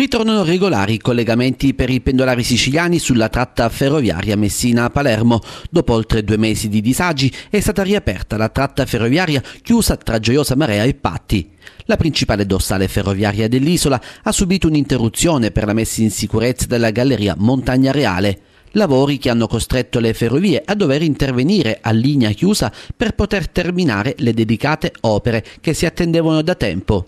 Ritornano regolari i collegamenti per i pendolari siciliani sulla tratta ferroviaria Messina-Palermo. Dopo oltre due mesi di disagi è stata riaperta la tratta ferroviaria chiusa tra Gioiosa Marea e Patti. La principale dorsale ferroviaria dell'isola ha subito un'interruzione per la messa in sicurezza della galleria Montagna Reale. Lavori che hanno costretto le ferrovie a dover intervenire a linea chiusa per poter terminare le dedicate opere che si attendevano da tempo.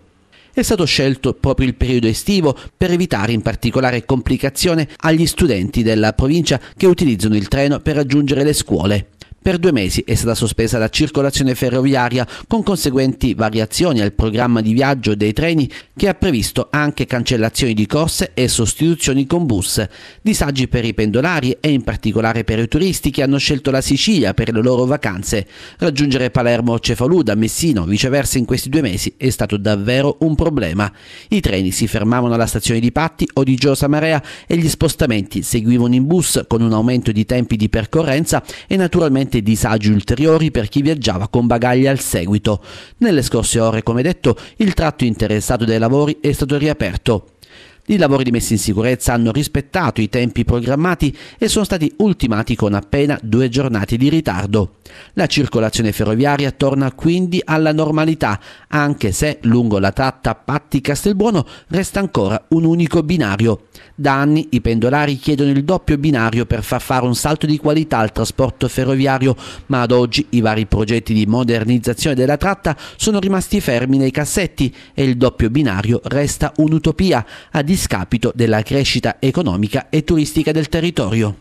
È stato scelto proprio il periodo estivo per evitare in particolare complicazione agli studenti della provincia che utilizzano il treno per raggiungere le scuole. Per due mesi è stata sospesa la circolazione ferroviaria con conseguenti variazioni al programma di viaggio dei treni che ha previsto anche cancellazioni di corse e sostituzioni con bus, disagi per i pendolari e in particolare per i turisti che hanno scelto la Sicilia per le loro vacanze. Raggiungere Palermo o Cefalù da Messino viceversa in questi due mesi è stato davvero un problema. I treni si fermavano alla stazione di Patti o di Giosa Marea e gli spostamenti seguivano in bus con un aumento di tempi di percorrenza e naturalmente sicuramente disagi ulteriori per chi viaggiava con bagagli al seguito. Nelle scorse ore, come detto, il tratto interessato dai lavori è stato riaperto i lavori di messa in sicurezza hanno rispettato i tempi programmati e sono stati ultimati con appena due giornate di ritardo. La circolazione ferroviaria torna quindi alla normalità, anche se lungo la tratta Patti-Castelbuono resta ancora un unico binario. Da anni i pendolari chiedono il doppio binario per far fare un salto di qualità al trasporto ferroviario, ma ad oggi i vari progetti di modernizzazione della tratta sono rimasti fermi nei cassetti e il doppio binario resta un'utopia. Ad discapito della crescita economica e turistica del territorio.